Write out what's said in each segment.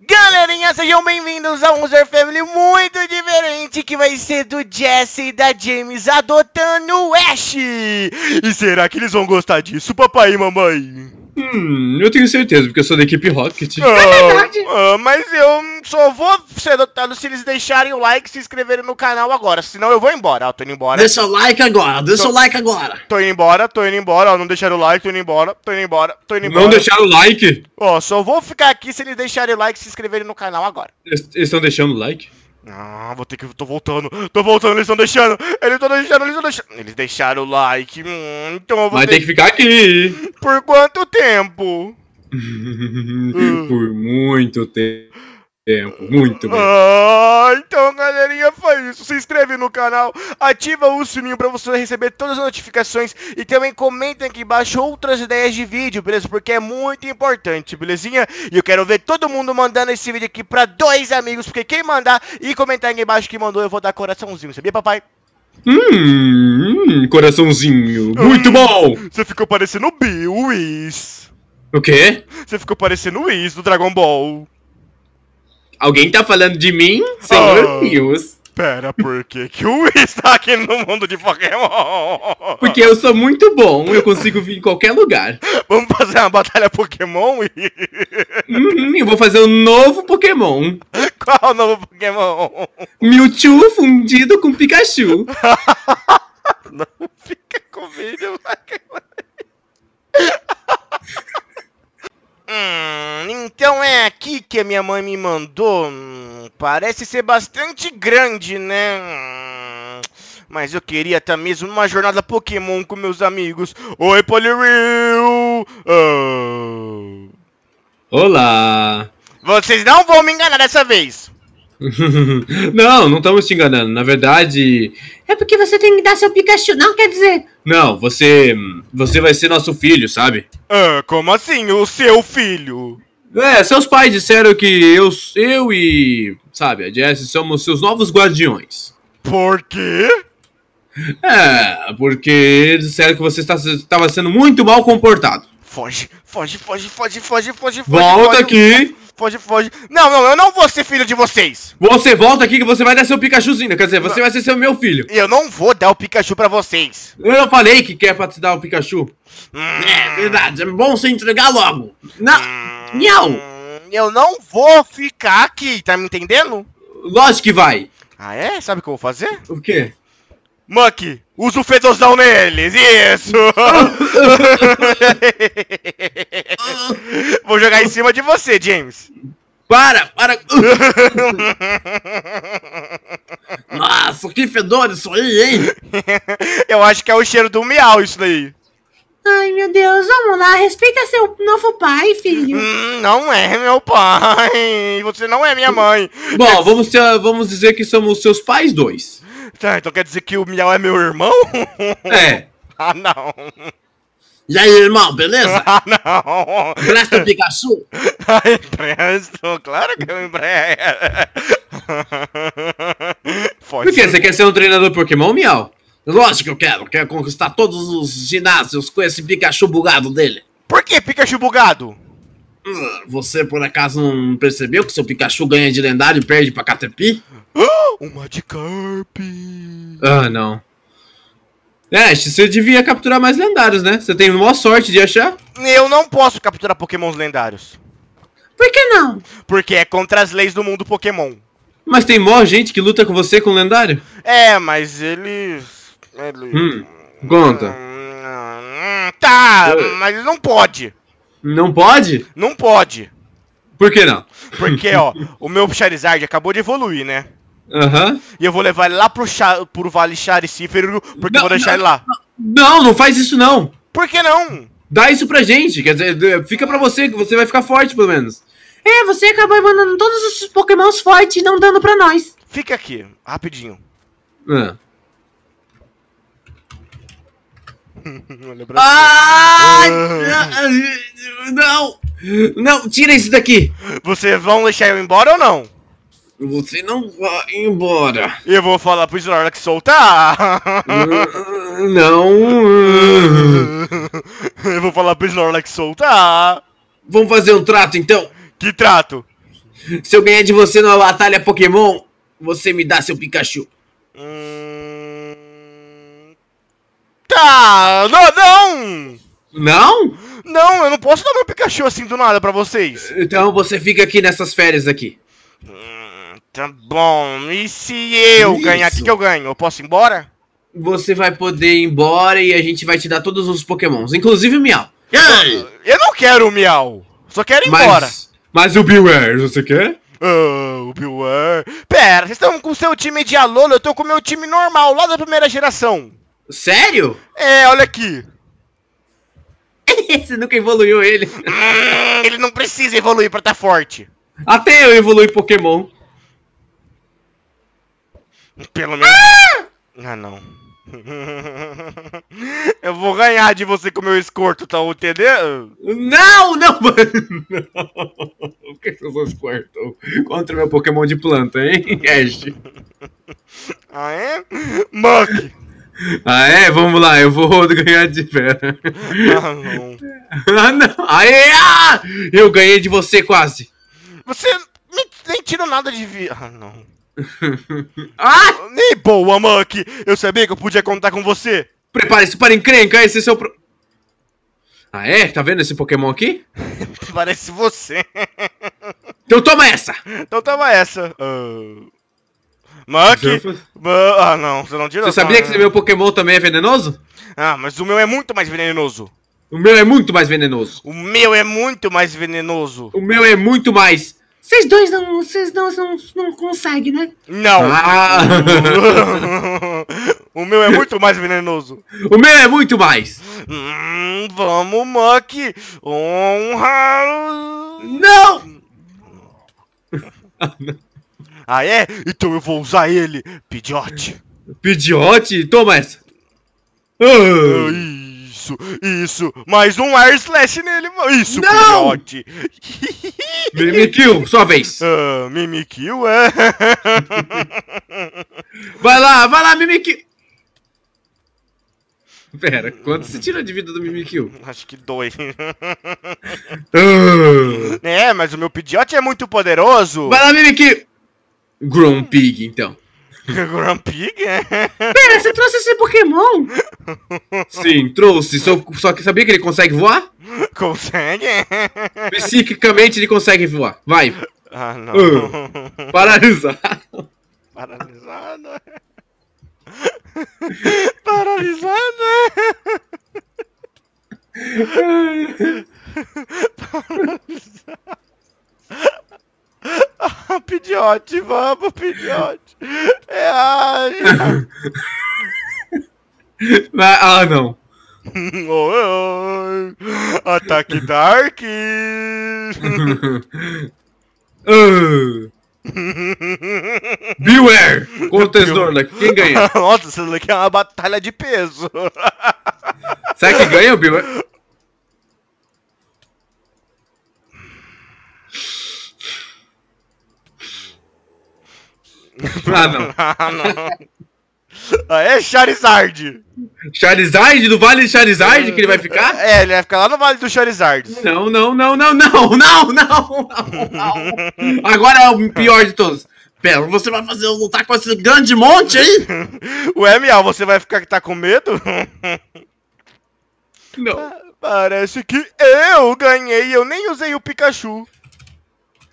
Galerinha, sejam bem-vindos a um User Family muito diferente que vai ser do Jesse e da James adotando o Ash. E será que eles vão gostar disso, papai e mamãe? Hum, eu tenho certeza, porque eu sou da equipe Rocket. Ah, é verdade. Ah, ah, mas eu só vou ser adotado se eles deixarem o like e se inscreverem no canal agora. Senão eu vou embora. Ó, tô indo embora. Deixa o like agora, deixa tô... o like agora. Tô indo embora, tô indo embora. Ó, não deixaram o like, tô indo embora, tô indo embora, tô indo embora. Não deixaram o like? Ó, só vou ficar aqui se eles deixarem o like e se inscreverem no canal agora. Eles estão deixando o like? Ah, vou ter que. Tô voltando. Tô voltando, eles estão deixando. Eles estão deixando, eles estão deixando. Eles deixaram o like. Hum, então eu vou. Vai ter que ficar aqui. Por quanto tempo? Uh. Por muito tempo tempo, é, muito bem. Ah, então, galerinha, foi isso. Se inscreve no canal, ativa o sininho para você receber todas as notificações e também comentem aqui embaixo outras ideias de vídeo, beleza? Porque é muito importante, belezinha? E eu quero ver todo mundo mandando esse vídeo aqui para dois amigos, porque quem mandar e comentar aqui embaixo que mandou, eu vou dar coraçãozinho, sabia, papai? Hum, coraçãozinho, muito hum, bom! Você ficou parecendo o Bill, Whis. O quê? Você ficou parecendo o Whis do Dragon Ball. Alguém tá falando de mim? Senhor oh. Pera, por que, que o Wii está aqui no mundo de Pokémon? Porque eu sou muito bom, eu consigo vir em qualquer lugar. Vamos fazer uma batalha Pokémon, e Uhum, eu vou fazer um novo Pokémon. Qual o novo Pokémon? Mewtwo fundido com Pikachu. Não, filho. a minha mãe me mandou hum, parece ser bastante grande, né? Mas eu queria até mesmo uma jornada Pokémon com meus amigos. Oi, Poliwheel! Oh. Ah. Olá! Vocês não vão me enganar dessa vez! não, não estamos te enganando. Na verdade, é porque você tem que dar seu Pikachu, não quer dizer. Não, você. Hum, você vai ser nosso filho, sabe? Ah, como assim, o seu filho? É, seus pais disseram que eu, eu e, sabe, a Jessie somos seus novos guardiões. Por quê? É, porque disseram que você estava sendo muito mal comportado. Foge, foge, foge, foge, foge, foge, Volta foge, aqui, foge, foge. Não, não, eu não vou ser filho de vocês. Você volta aqui que você vai dar seu Pikachuzinho. Quer dizer, você vai ser seu meu filho. Eu não vou dar o Pikachu pra vocês. Eu não falei que quer pra te dar o Pikachu. Hum. É verdade, é bom se entregar logo. Não. Hum. Eu não vou ficar aqui, tá me entendendo? Lógico que vai. Ah, é? Sabe o que eu vou fazer? O quê? Muck, usa o fedozão neles, isso! Vou jogar em cima de você, James. Para, para! Nossa, que fedor isso aí, hein? Eu acho que é o cheiro do miau isso daí. Ai, meu Deus, vamos lá, respeita seu novo pai, filho. Hum, não é meu pai, você não é minha mãe. Bom, vamos, vamos dizer que somos seus pais dois. Tá, então quer dizer que o Miau é meu irmão? É. Ah, não. E aí, irmão, beleza? Ah, não. Empresta o Pikachu? Ah, empresto, claro que eu empresto. Por quê? Você quer ser um treinador Pokémon, Miau? Lógico que eu quero. Quero conquistar todos os ginásios com esse Pikachu bugado dele. Por que Pikachu bugado? Ah, você por acaso não percebeu que seu Pikachu ganha de lendário e perde pra Caterpie? Uma de Carp! Ah, não. É, você devia capturar mais lendários, né? Você tem maior sorte de achar. Eu não posso capturar pokémons lendários. Por que não? Porque é contra as leis do mundo Pokémon. Mas tem mó gente que luta com você com lendário? É, mas eles. eles... Hum, conta. Hum, tá, Eu... mas não pode. Não pode? Não pode. Por que não? Porque, ó, o meu Charizard acabou de evoluir, né? Uhum. E eu vou levar ele lá pro, chá, pro Vale Charicífero, porque não, eu vou deixar não, ele lá. Não, não faz isso não. Por que não? Dá isso pra gente, quer dizer, fica pra você, que você vai ficar forte pelo menos. É, você acabou mandando todos os pokémons fortes e não dando pra nós. Fica aqui, rapidinho. É. Ah. ah! Não! Não, tira isso daqui! Vocês vão deixar eu embora ou não? Você não vai embora. Eu vou falar pro Snorlax que soltar. não. Eu vou falar pro Snorlax que soltar. Vamos fazer um trato então. Que trato? Se eu ganhar de você numa batalha Pokémon, você me dá seu Pikachu. Hum... Tá, não, não. Não? Não, eu não posso dar meu Pikachu assim do nada pra vocês. Então você fica aqui nessas férias aqui. Hum... Tá bom. E se eu Isso. ganhar, o que, que eu ganho? Eu posso ir embora? Você vai poder ir embora e a gente vai te dar todos os pokémons, inclusive o Miau. Eu, eu não quero o Miau. Só quero ir mas, embora. Mas o Beware, você quer? Oh, o Beware. Pera, vocês estão com o seu time de Alola, eu tô com o meu time normal, lá da primeira geração. Sério? É, olha aqui. Você nunca evoluiu ele. Hum, ele não precisa evoluir pra estar tá forte. Até eu evoluí Pokémon. Pelo menos. Ah, ah não. Eu vou ganhar de você com o meu escorto, tá entendendo? Não, não, mano! Por que eu sou escorto? Contra meu Pokémon de planta, hein, Ash? Ah, é? Muck! Ah, é? Vamos lá, eu vou ganhar de pera. Ah, não. ah, não. Aê! Ah! Eu ganhei de você quase. Você nem, nem tirou nada de vida. Ah, não. ah! Nem boa, Monkey! Eu sabia que eu podia contar com você! Prepare-se para encrenca, esse é seu. Pro... Ah, é? Tá vendo esse Pokémon aqui? Parece você. Então toma essa! Então toma essa. Uh... Ah, não, você não tirou. Você sabia que o meu Pokémon também é venenoso? Ah, mas o meu é muito mais venenoso. O meu é muito mais venenoso. O meu é muito mais venenoso. O meu é muito mais vocês dois não, vocês não, não, não conseguem, né? Não. Ah. o meu é muito mais venenoso. O meu é muito mais. Hum, vamos, Muck. Honra. Não. ah, é? Então eu vou usar ele, Pidiote. Pidiote? Toma essa. Ah. Isso, isso. Mais um air slash nele. Isso, Não! Pidiote. Mimikyu, sua vez. Uh, ah, Mimikyu é. vai lá, vai lá, Mimikyu. Pera, quanto se tira de vida do Mimikyu? Acho que dois. Ah. é, mas o meu Pidgeot é muito poderoso. Vai lá, Mimikyu. Grumpig, então. Grumpig? É? Pera, você trouxe esse Pokémon? Sim, trouxe. Só, só que sabia que ele consegue voar? Consegue? Psiquicamente ele consegue voar. Vai. Ah, não. Uh, paralisado. Paralisado. paralisado. paralisado. Ah, Pidiote, vamos, Pidiote reais. ah, não. oi, oi. Ataque Dark! uh. Beware! Contestor, Beware. Né? quem ganha? Nossa, isso daqui é uma batalha de peso. Será que ganha o Beware? ah, não. ah, não. Ah, é Charizard! Charizard? Do Vale de Charizard que ele vai ficar? É, ele vai ficar lá no Vale do Charizard. Não, não, não, não, não, não, não, não, Agora é o pior de todos. Pelo você vai fazer eu lutar com esse grande monte aí? Ué, Miau, você vai ficar que tá com medo? Não. Parece que eu ganhei, eu nem usei o Pikachu.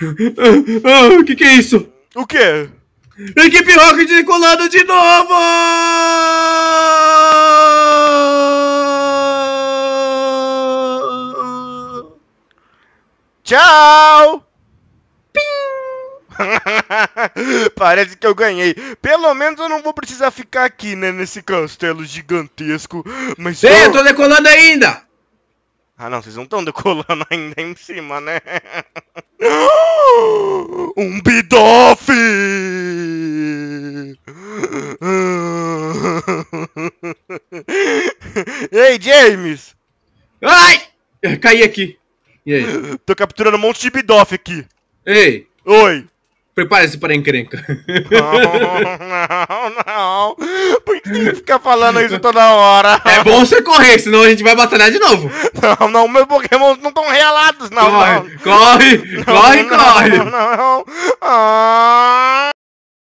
Ah, ah, o ah, que que é isso? O quê? Equipe Rocket decolando de novo! Tchau! Parece que eu ganhei. Pelo menos eu não vou precisar ficar aqui, né? Nesse castelo gigantesco. Mas. Ei, eu tô decolando ainda! Ah não, vocês não estão decolando ainda em cima, né? Um bidoff! Ei, James! Ai! Eu caí aqui. E aí? Tô capturando um monte de bidoff aqui. Ei! Oi! Prepare-se para a encrenca. Não, não, não. Por que ele fica falando isso toda hora? É bom você correr, senão a gente vai batalhar de novo. Não, não, meus pokémons não estão realados, não. Corre, não. corre, não, corre, não, corre. Não, não. Ah...